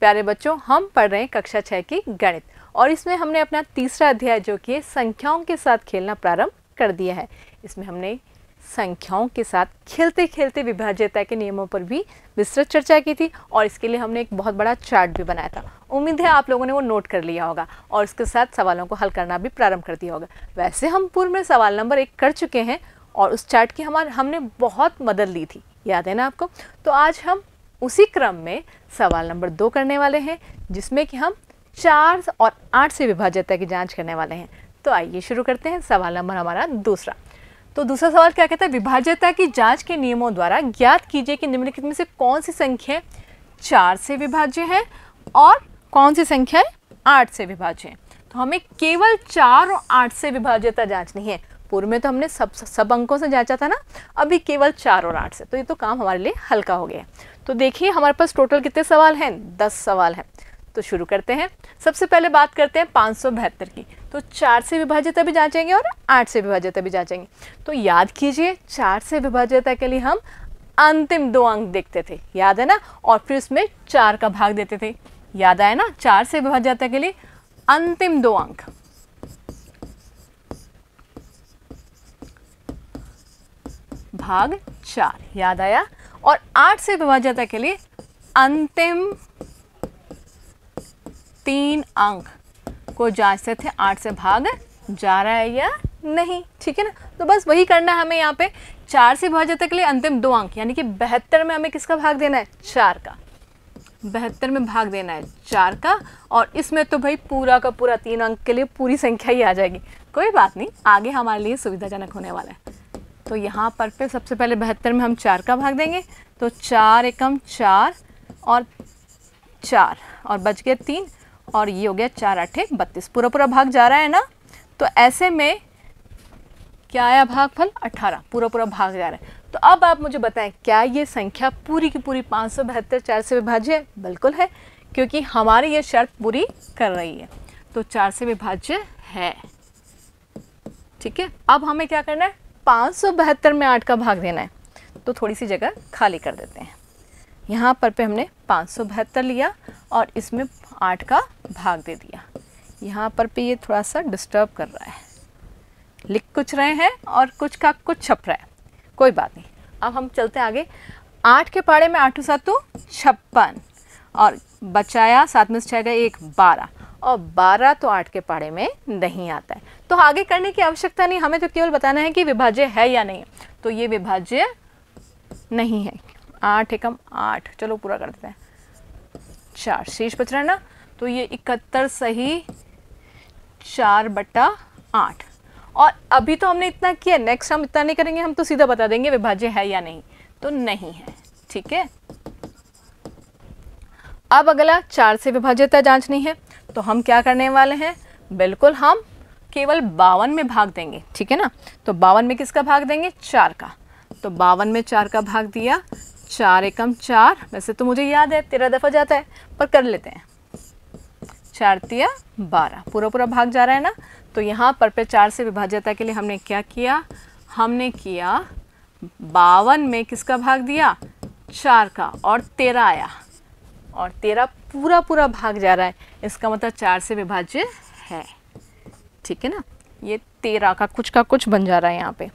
प्यारे बच्चों हम पढ़ रहे हैं कक्षा छः की गणित और इसमें हमने अपना तीसरा अध्याय जो कि संख्याओं के साथ खेलना प्रारंभ कर दिया है इसमें हमने संख्याओं के साथ खेलते खेलते विभाज्यता के नियमों पर भी विस्तृत चर्चा की थी और इसके लिए हमने एक बहुत बड़ा चार्ट भी बनाया था उम्मीद है आप लोगों ने वो नोट कर लिया होगा और उसके साथ सवालों को हल करना भी प्रारंभ कर दिया होगा वैसे हम पूर्व में सवाल नंबर एक कर चुके हैं और उस चार्ट की हमारे हमने बहुत मदद ली थी याद है ना आपको तो आज हम उसी क्रम में सवाल नंबर दो करने वाले हैं जिसमें कि हम चार और आठ से विभाज्यता की जांच करने वाले हैं तो आइए शुरू करते हैं सवाल नंबर हमारा दूसरा तो दूसरा सवाल क्या कहता है विभाज्यता की जांच के नियमों द्वारा ज्ञात कीजिए कि निम्नलिखित में से कौन सी संख्या चार से विभाज्य है और कौन सी संख्या आठ से विभाज्य है तो हमें केवल चार और आठ से विभाज्यता जाँचनी है पूर्व में तो हमने सब सब अंकों से जांचा था ना अभी केवल चार और आठ से तो ये तो काम हमारे लिए हल्का हो गया तो देखिए हमारे पास टोटल कितने सवाल हैं दस सवाल हैं तो शुरू करते हैं सबसे पहले बात करते हैं पाँच सौ बहत्तर की तो चार से विभाज्यता भी जाँचेंगे और आठ से विभाज्यता भी जाँचेंगे तो याद कीजिए चार से विभाज्यता के लिए हम अंतिम दो अंक देखते थे याद है ना और फिर उसमें चार का भाग देते थे याद आया ना चार से विभाज्यता के लिए अंतिम दो अंक भाग चार याद आया और आठ से विभाज्यता के लिए अंतिम तीन अंक को जांचते थे आठ से भाग जा रहा है या नहीं ठीक है ना तो बस वही करना है हमें यहाँ पे चार से विभाज्यता के लिए अंतिम दो अंक यानी कि बहत्तर में हमें किसका भाग देना है चार का बहत्तर में भाग देना है चार का और इसमें तो भाई पूरा का पूरा तीन अंक के लिए पूरी संख्या ही आ जाएगी कोई बात नहीं आगे हमारे लिए सुविधाजनक होने वाला है तो यहाँ पर फिर सबसे पहले बहत्तर में हम चार का भाग देंगे तो चार एकम चार और चार और बच गए तीन और ये हो गया चार आठे बत्तीस पूरा पूरा भाग जा रहा है ना तो ऐसे में क्या आया भागफल अठारह पूरा पूरा भाग जा रहा है तो अब आप मुझे बताएं क्या ये संख्या पूरी की पूरी पाँच सौ बहत्तर चार से विभाज्य है बिल्कुल है क्योंकि हमारी ये शर्त पूरी कर रही है तो चार से विभाज्य है ठीक है अब हमें क्या करना है पाँच सौ बहत्तर में आठ का भाग देना है तो थोड़ी सी जगह खाली कर देते हैं यहाँ पर पे हमने पाँच सौ बहत्तर लिया और इसमें आठ का भाग दे दिया यहाँ पर पे ये थोड़ा सा डिस्टर्ब कर रहा है लिख कुछ रहे हैं और कुछ का कुछ छप रहा है कोई बात नहीं अब हम चलते हैं आगे आठ के पाड़े में आठों सातों छप्पन और बचाया सात में से छः गए एक बारह और 12 तो 8 के पाड़े में नहीं आता है तो आगे करने की आवश्यकता नहीं हमें तो केवल बताना है कि विभाज्य है या नहीं तो ये विभाज्य नहीं है आठ एकम आठ चलो पूरा कर देते हैं चार शेष बच रहा है ना तो ये इकहत्तर सही चार बट्टा आठ और अभी तो हमने इतना किया नेक्स्ट हम इतना नहीं करेंगे हम तो सीधा बता देंगे विभाज्य है या नहीं तो नहीं है ठीक है अब अगला चार से विभाज्यता जांचनी है तो हम क्या करने वाले हैं बिल्कुल हम केवल बावन में भाग देंगे ठीक है ना तो बावन में किसका भाग देंगे चार का तो बावन में चार का भाग दिया चार एकम चार वैसे तो मुझे याद है तेरह दफ़ा जाता है पर कर लेते हैं चार तिया बारह पूरा पूरा भाग जा रहा है ना तो यहाँ पर पे चार से विभाज्यता के लिए हमने क्या किया हमने किया बावन में किसका भाग दिया चार का और तेरह आया और तेरह पूरा पूरा भाग जा रहा है इसका मतलब चार से विभाज्य है ठीक है ना ये तेरह का कुछ का कुछ बन जा रहा है यहाँ पे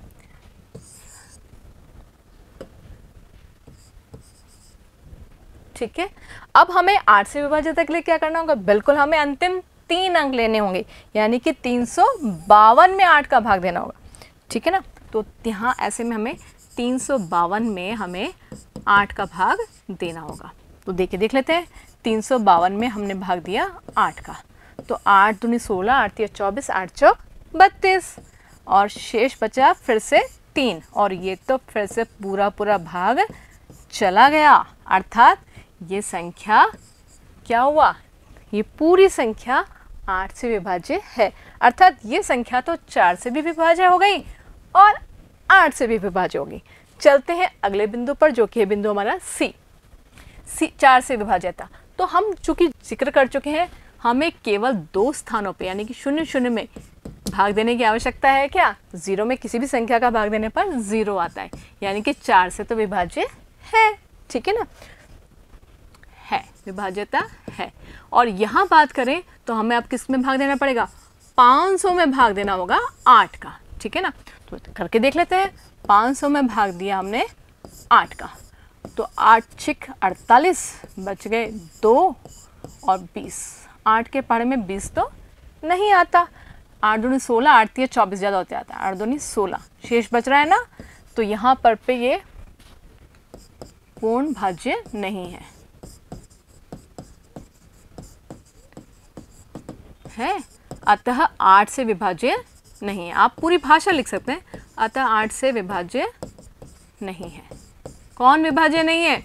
ठीक है अब हमें आठ से विभाज्य के लिए क्या करना होगा बिल्कुल हमें अंतिम तीन अंक लेने होंगे यानी कि तीन सौ बावन में आठ का भाग देना होगा ठीक है ना तो यहाँ ऐसे में हमें तीन सौ बावन में हमें आठ का भाग देना होगा तो देखिए देख लेते हैं तीन सौ बावन में हमने भाग दिया आठ का तो आठ दूनी सोलह आठ या चौबीस आठ चौक बत्तीस और शेष बचा फिर से तीन और ये तो फिर से पूरा पूरा भाग चला गया अर्थात ये संख्या क्या हुआ ये पूरी संख्या आठ से विभाज्य है अर्थात ये संख्या तो चार से भी विभाज्य हो गई और आठ से भी विभाज्य होगी चलते हैं अगले बिंदु पर जो कि है बिंदु हमारा सी सी चार से विभाजित था तो हम चूंकि जिक्र कर चुके हैं हमें केवल दो स्थानों पे यानी कि शून्य शून्य में भाग देने की आवश्यकता है क्या ज़ीरो में किसी भी संख्या का भाग देने पर ज़ीरो आता है यानी कि चार से तो विभाज्य है ठीक है ना है विभाज्यता है और यहाँ बात करें तो हमें अब किस में भाग देना पड़ेगा 500 में भाग देना होगा आठ का ठीक है ना तो करके देख लेते हैं सौ में भाग दिया हमने आठ का तो आठ छिक अड़तालीस बच गए दो और बीस आठ के पहाड़े में बीस तो नहीं आता आठ दूनी सोलह आठ तीस चौबीस ज़्यादा होते आता है आठ दूनी सोलह शेष बच रहा है ना तो यहाँ पर पे ये पूर्ण भाज्य नहीं है है अतः आठ से विभाज्य नहीं है आप पूरी भाषा लिख सकते हैं अतः आठ से विभाज्य नहीं है कौन विभाज्य नहीं है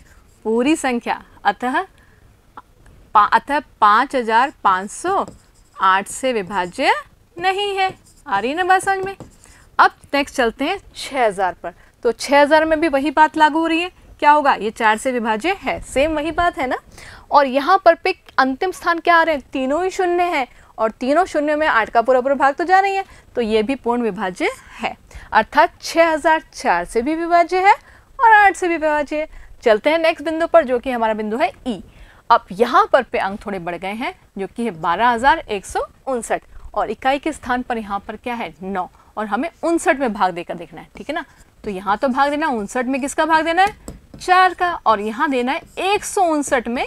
पूरी संख्या अतः अतः पाँच हजार पाँच सौ आठ से विभाज्य नहीं है आ रही ना बात समझ में अब नेक्स्ट चलते हैं छः हज़ार पर तो छः हज़ार में भी वही बात लागू हो रही है क्या होगा ये चार से विभाज्य है सेम वही बात है ना और यहाँ पर पे अंतिम स्थान क्या आ रहे हैं तीनों ही शून्य हैं और तीनों शून्य में आठ का पूरा पूरा भाग तो जा रही है तो ये भी पूर्ण विभाज्य है अर्थात छः हजार चार से भी विभाज्य है और आठ से भी विभाज्य चलते हैं नेक्स्ट बिंदु पर जो कि हमारा बिंदु है ई e. अब यहाँ पर पे अंक थोड़े बढ़ गए हैं जो कि है बारह और इकाई के स्थान पर यहाँ पर क्या है नौ और हमें उनसठ में भाग देकर देखना है ठीक है ना तो यहाँ तो भाग देना उनसठ में किसका भाग देना है चार का और यहाँ देना है एक में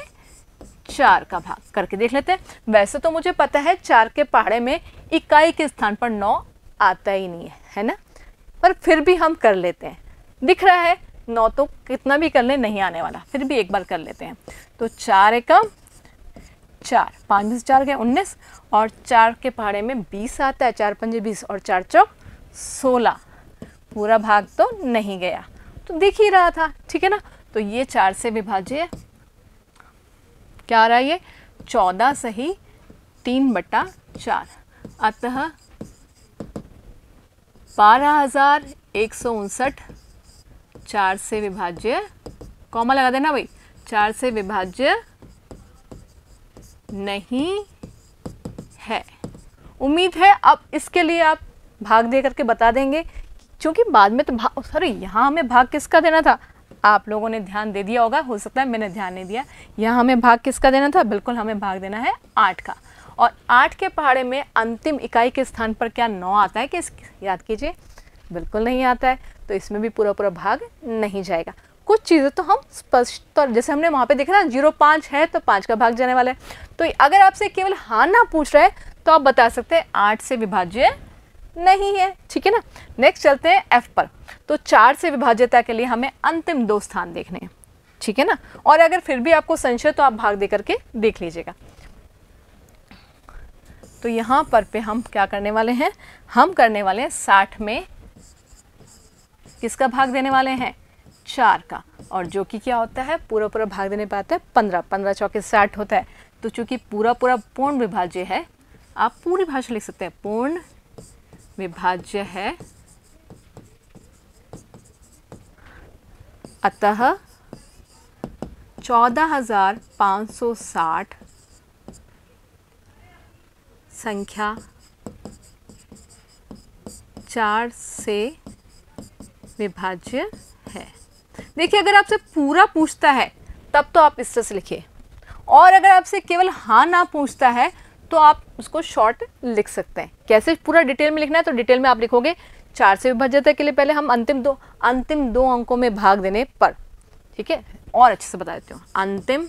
चार का भाग करके देख लेते हैं वैसे तो मुझे पता है चार के पहाड़े में इकाई के स्थान पर नौ आता ही नहीं है है ना पर फिर भी हम कर लेते हैं दिख रहा है नौ तो कितना भी कर ले नहीं आने वाला फिर भी एक बार कर लेते हैं तो चार एकम चार पाँच बीस चार गए उन्नीस और चार के पहाड़े में बीस आता है चार पंजे बीस और चार चौक सोलह पूरा भाग तो नहीं गया तो दिख ही रहा था ठीक है ना तो ये चार से विभाज्य क्या आ रहा है ये चौदह सही तीन बटा चार अतः बारह हजार एक सौ उनसठ चार से विभाज्य कॉमा लगा देना भाई चार से विभाज्य नहीं है उम्मीद है अब इसके लिए आप भाग दे करके बता देंगे क्योंकि बाद में तो भाग सॉरी यहाँ हमें भाग किसका देना था आप लोगों ने ध्यान दे दिया होगा हो सकता है मैंने ध्यान नहीं दिया यहाँ हमें भाग किसका देना था बिल्कुल हमें भाग देना है आठ का और आठ के पहाड़े में अंतिम इकाई के स्थान पर क्या नौ आता है कि याद कीजिए बिल्कुल नहीं आता है तो इसमें भी पूरा पूरा भाग नहीं जाएगा कुछ चीज़ें तो हम स्पष्ट तौर जैसे हमने वहाँ पे देखा ना जीरो पाँच है तो पाँच का भाग जाने वाला है तो अगर आपसे केवल हाँ ना पूछ रहा है तो आप बता सकते हैं आठ से विभाज्य नहीं है ठीक है ना नेक्स्ट चलते हैं एफ पर तो चार से विभाज्यता के लिए हमें अंतिम दो स्थान देखने हैं ठीक है ना और अगर फिर भी आपको संशय तो आप भाग दे करके देख लीजिएगा तो यहाँ पर पे हम क्या करने वाले हैं हम करने वाले हैं साठ में किसका भाग देने वाले हैं चार का और जो कि क्या होता है पूरा पूरा भाग देने पाता है पंद्रह पंद्रह चौके साठ होता है तो चूंकि पूरा पूरा पूर्ण विभाज्य है आप पूरी भाषा लिख सकते हैं पूर्ण विभाज्य है अतः चौदह हजार पाँच सौ साठ संख्या चार से विभाज्य है देखिए अगर आपसे पूरा पूछता है तब तो आप इस तरह से लिखिए और अगर आपसे केवल हाँ ना पूछता है तो आप उसको शॉर्ट लिख सकते हैं कैसे पूरा डिटेल में लिखना है तो डिटेल में आप लिखोगे चार से विभाज्यता के लिए पहले हम अंतिम दो अंतिम दो अंकों में भाग देने पर ठीक है और अच्छे से बता देते हो अंतिम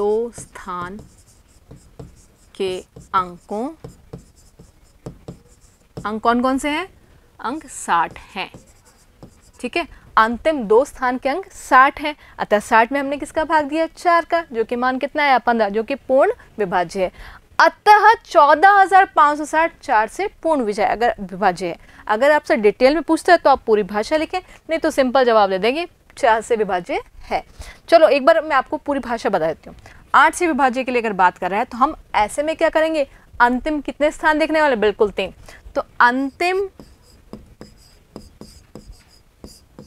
दो स्थान के अंकों अंक कौन कौन से हैं अंक साठ हैं ठीक है अंतिम दो स्थान के अंक साठ हैं अतः साठ में हमने किसका भाग दिया चार का जो कि मान कितना है पंद्रह जो कि पूर्ण विभाज्य है अतः चौदह हजार पाँच सौ साठ चार से पूर्ण विजय अगर विभाज्य है अगर आपसे डिटेल में पूछता है तो आप पूरी भाषा लिखें नहीं तो सिंपल जवाब दे देंगे चार से विभाज्य है चलो एक बार मैं आपको पूरी भाषा बता देती हूँ आठ से विभाज्य के लिए अगर बात कर रहा है तो हम ऐसे में क्या करेंगे अंतिम कितने स्थान देखने वाले बिल्कुल तीन तो अंतिम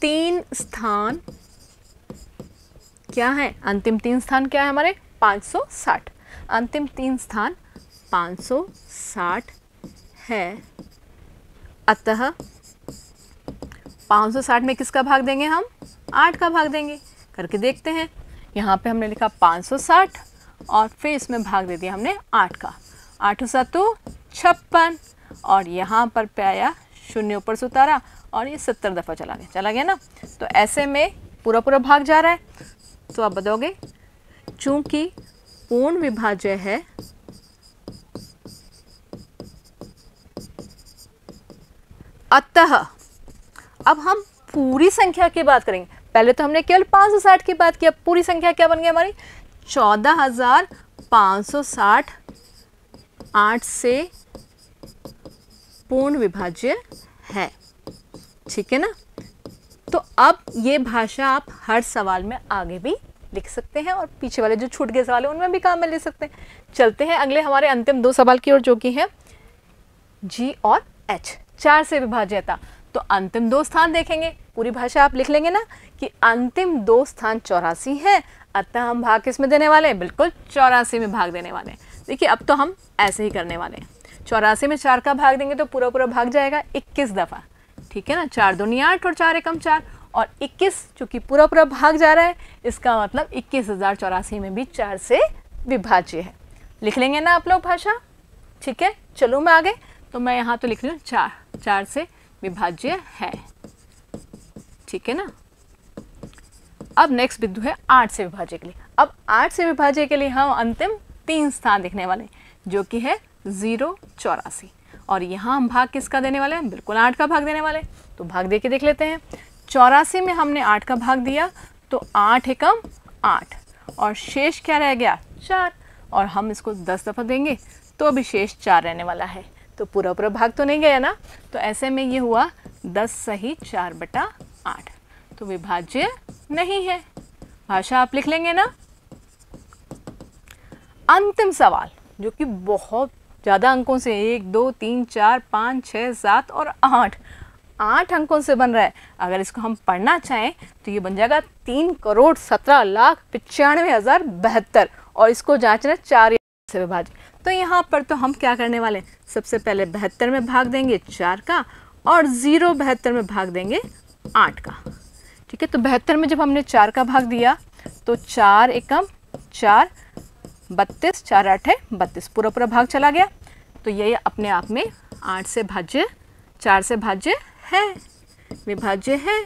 तीन स्थान क्या है अंतिम तीन स्थान क्या है हमारे 560 अंतिम तीन स्थान 560 है अतः 560 में किसका भाग देंगे हम आठ का भाग देंगे करके देखते हैं यहाँ पे हमने लिखा 560 और फिर इसमें भाग दे दिया हमने आठ का आठ सातों तो छप्पन और यहाँ पर पे आया शून्य ऊपर से उतारा और ये सत्तर दफ़ा चला गया चला गया ना तो ऐसे में पूरा पूरा भाग जा रहा है तो आप बताओगे चूंकि पूर्ण विभाज्य है अतः अब हम पूरी संख्या की बात करेंगे पहले तो हमने केवल पांच सौ साठ की बात की अब पूरी संख्या क्या बन गई हमारी चौदह हजार पांच सौ साठ आठ से पूर्ण विभाज्य है ठीक है ना तो अब ये भाषा आप हर सवाल में आगे भी लिख सकते हैं और पीछे वाले जो छूट गए सवाल हैं उनमें भी काम में ले सकते हैं चलते हैं अगले हमारे अंतिम दो सवाल की ओर जो कि है जी और एच चार से विभाज्यता तो अंतिम दो स्थान देखेंगे पूरी भाषा आप लिख लेंगे ना कि अंतिम दो स्थान चौरासी है अतः हम भाग किस में देने वाले हैं बिल्कुल चौरासी में भाग देने वाले हैं देखिए अब तो हम ऐसे ही करने वाले हैं चौरासी में चार का भाग देंगे तो पूरा पूरा भाग जाएगा इक्कीस दफ़ा ठीक है ना चार दुनिया आठ और चार एकम चार और इक्कीस चूंकि पूरा पूरा भाग जा रहा है इसका मतलब इक्कीस हज़ार चौरासी में भी चार से विभाज्य है लिख लेंगे ना आप लोग भाषा ठीक है चलो मैं आगे तो मैं यहाँ तो लिख रही हूँ चार चार से विभाज्य है ठीक है ना अब नेक्स्ट बिंदु है आठ से विभाज्य के लिए अब आठ से विभाज्य के लिए हम अंतिम तीन स्थान देखने वाले जो कि है ज़ीरो चौरासी और यहाँ हम भाग किसका देने वाले हैं बिल्कुल आठ का भाग देने वाले तो भाग दे के देख लेते हैं चौरासी में हमने आठ का भाग दिया तो आठ एकम आठ और शेष क्या रह गया चार और हम इसको दस दफ़ा देंगे तो अभी शेष चार रहने वाला है तो पूरा पूरा भाग तो नहीं गया ना तो ऐसे में ये हुआ दस सही चार बटा आठ तो विभाज्य नहीं है भाषा आप लिख लेंगे ना अंतिम सवाल जो कि बहुत ज़्यादा अंकों से एक दो तीन चार पाँच छः सात और आठ आठ अंकों से बन रहा है अगर इसको हम पढ़ना चाहें तो ये बन जाएगा तीन करोड़ सत्रह लाख पचानवे हज़ार बहत्तर और इसको जांचना चार से विभाजित तो यहाँ पर तो हम क्या करने वाले हैं सबसे पहले बहत्तर में भाग देंगे चार का और ज़ीरो बहत्तर में भाग देंगे आठ का ठीक है तो बहत्तर में जब हमने चार का भाग दिया तो चार एकम चार बत्तीस चार आठ है बत्तीस पूरा पूरा भाग चला गया तो ये अपने आप में आठ से भाज्य चार से भाज्य है विभाज्य है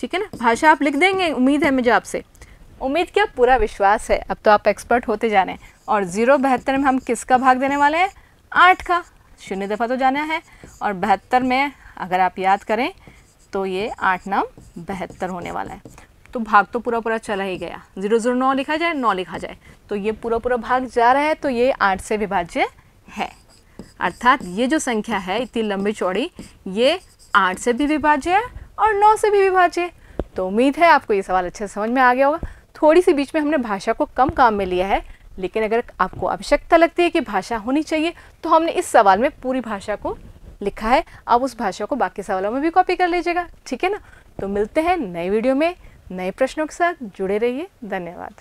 ठीक है ना भाषा आप लिख देंगे उम्मीद है मुझे आपसे उम्मीद क्या पूरा विश्वास है अब तो आप एक्सपर्ट होते जा रहे हैं और ज़ीरो बहत्तर में हम किसका भाग देने वाले हैं आठ का शून्य दफ़ा तो जाना है और बहत्तर में अगर आप याद करें तो ये आठ नाम बहत्तर होने वाला है तो भाग तो पूरा पूरा चला ही गया जीरो जीरो नौ लिखा जाए नौ लिखा जाए तो ये पूरा पूरा भाग जा रहा है तो ये आठ से विभाज्य है अर्थात ये जो संख्या है इतनी लंबी चौड़ी ये आठ से भी विभाज्य है और नौ से भी विभाज्य है तो उम्मीद है आपको ये सवाल अच्छे से समझ में आ गया होगा थोड़ी सी बीच में हमने भाषा को कम काम में लिया है लेकिन अगर आपको आवश्यकता लगती है कि भाषा होनी चाहिए तो हमने इस सवाल में पूरी भाषा को लिखा है आप उस भाषा को बाकी सवालों में भी कॉपी कर लीजिएगा ठीक है ना तो मिलते हैं नए वीडियो में नए प्रश्नों के साथ जुड़े रहिए धन्यवाद